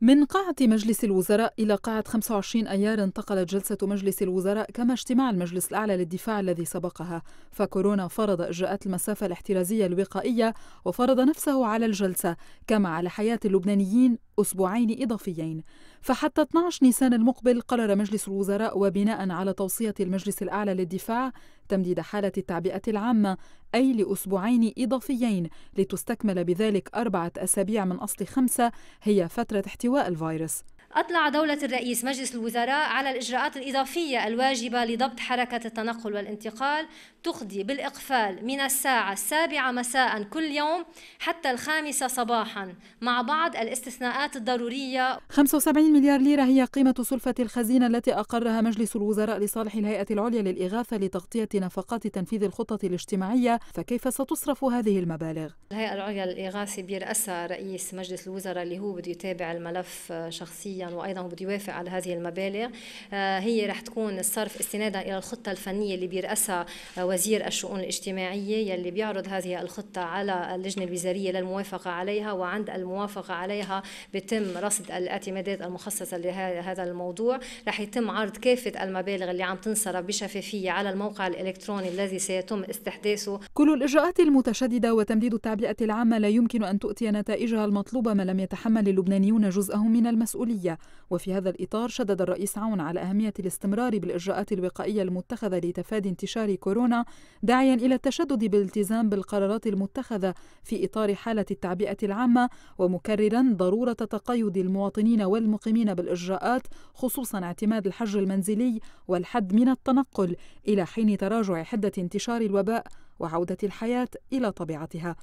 من قاعة مجلس الوزراء إلى قاعة 25 أيار انتقلت جلسة مجلس الوزراء كما اجتماع المجلس الأعلى للدفاع الذي سبقها فكورونا فرض إجراءات المسافة الاحترازية الوقائية وفرض نفسه على الجلسة كما على حياة اللبنانيين أسبوعين إضافيين فحتى 12 نيسان المقبل قرر مجلس الوزراء وبناء على توصية المجلس الأعلى للدفاع تمديد حالة التعبئة العامة أي لأسبوعين إضافيين لتستكمل بذلك أربعة أسابيع من أصل خمسة هي فترة احتواء الفيروس أطلع دولة الرئيس مجلس الوزراء على الإجراءات الإضافية الواجبة لضبط حركة التنقل والانتقال تقضي بالإقفال من الساعة السابعة مساء كل يوم حتى الخامسة صباحا مع بعض الاستثناءات الضرورية 75 مليار ليرة هي قيمة سلفة الخزينة التي أقرها مجلس الوزراء لصالح الهيئة العليا للإغاثة لتغطية نفقات تنفيذ الخطة الاجتماعية فكيف ستصرف هذه المبالغ؟ الهيئة العليا للإغاثة بيرأسها رئيس مجلس الوزراء اللي هو بده يتابع الملف شخصيا نسبيا وايضا بده يوافق على هذه المبالغ آه، هي رح تكون الصرف استنادا الى الخطه الفنيه اللي بيرأسها آه، وزير الشؤون الاجتماعيه يلي بيعرض هذه الخطه على اللجنه الوزاريه للموافقه عليها وعند الموافقه عليها بتم رصد الاعتمادات المخصصه لهذا الموضوع رح يتم عرض كافه المبالغ اللي عم تنصرف بشفافيه على الموقع الالكتروني الذي سيتم استحداثه كل الاجراءات المتشدده وتمديد التعبئه العامه لا يمكن ان تؤتي نتائجها المطلوبه ما لم يتحمل اللبنانيون جزءهم من المسؤوليه الوقائيه وفي هذا الإطار شدد الرئيس عون على أهمية الاستمرار بالإجراءات الوقائية المتخذة لتفادي انتشار كورونا داعيا إلى التشدد بالالتزام بالقرارات المتخذة في إطار حالة التعبئة العامة ومكررا ضرورة تقيد المواطنين والمقيمين بالإجراءات خصوصا اعتماد الحج المنزلي والحد من التنقل إلى حين تراجع حدة انتشار الوباء وعودة الحياة إلى طبيعتها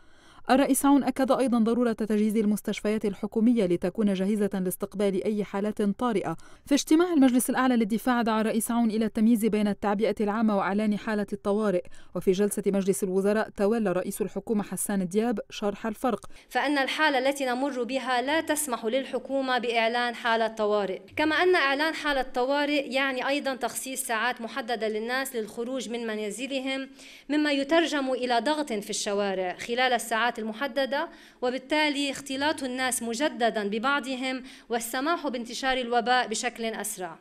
الرئيس عون أكد أيضا ضرورة تجهيز المستشفيات الحكومية لتكون جاهزة لاستقبال أي حالات طارئة في اجتماع المجلس الأعلى للدفاع دعا الرئيس عون إلى التمييز بين التعبئة العامة وإعلان حالة الطوارئ وفي جلسة مجلس الوزراء تولى رئيس الحكومة حسان دياب شرح الفرق فأن الحالة التي نمر بها لا تسمح للحكومة بإعلان حالة طوارئ كما أن إعلان حالة طوارئ يعني أيضا تخصيص ساعات محددة للناس للخروج من منازلهم مما يترجم إلى ضغط في الشوارع خلال الساعات الساعات المحددة وبالتالي اختلاط الناس مجددا ببعضهم والسماح بانتشار الوباء بشكل أسرع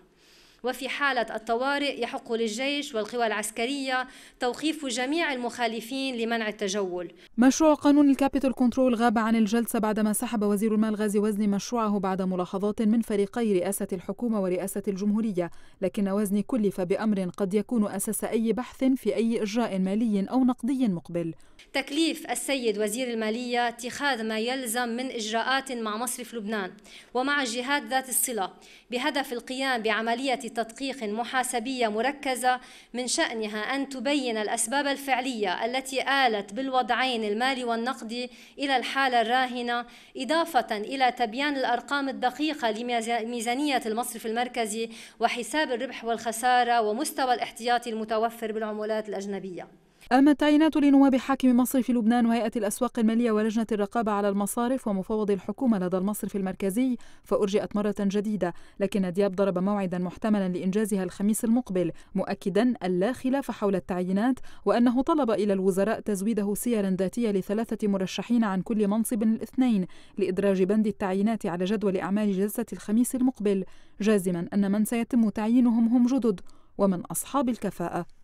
وفي حالة الطوارئ يحق للجيش والقوى العسكرية توقيف جميع المخالفين لمنع التجول مشروع قانون الكابيتال كنترول غاب عن الجلسة بعدما سحب وزير المال غازي وزني مشروعه بعد ملاحظات من فريقي رئاسة الحكومة ورئاسة الجمهورية لكن وزني كلف بأمر قد يكون أساس أي بحث في أي إجراء مالي أو نقدي مقبل تكليف السيد وزير المالية اتخاذ ما يلزم من إجراءات مع مصرف لبنان ومع الجهات ذات الصلة بهدف القيام بعملية تدقيق محاسبية مركزة من شأنها أن تبين الأسباب الفعلية التي آلت بالوضعين المالي والنقدي إلى الحالة الراهنة إضافة إلى تبيان الأرقام الدقيقة لميزانية المصرف المركزي وحساب الربح والخسارة ومستوى الاحتياطي المتوفر بالعملات الأجنبية أما التعيينات لنواب حاكم مصرف لبنان وهيئة الأسواق المالية ولجنة الرقابة على المصارف ومفوض الحكومة لدى المصرف المركزي فأرجئت مرة جديدة لكن دياب ضرب موعدا محتملا لإنجازها الخميس المقبل مؤكدا ألا خلاف حول التعيينات وأنه طلب إلى الوزراء تزويده سيرا ذاتية لثلاثة مرشحين عن كل منصب الاثنين لإدراج بند التعيينات على جدول أعمال جلسة الخميس المقبل جازما أن من سيتم تعيينهم هم جدد ومن أصحاب الكفاءة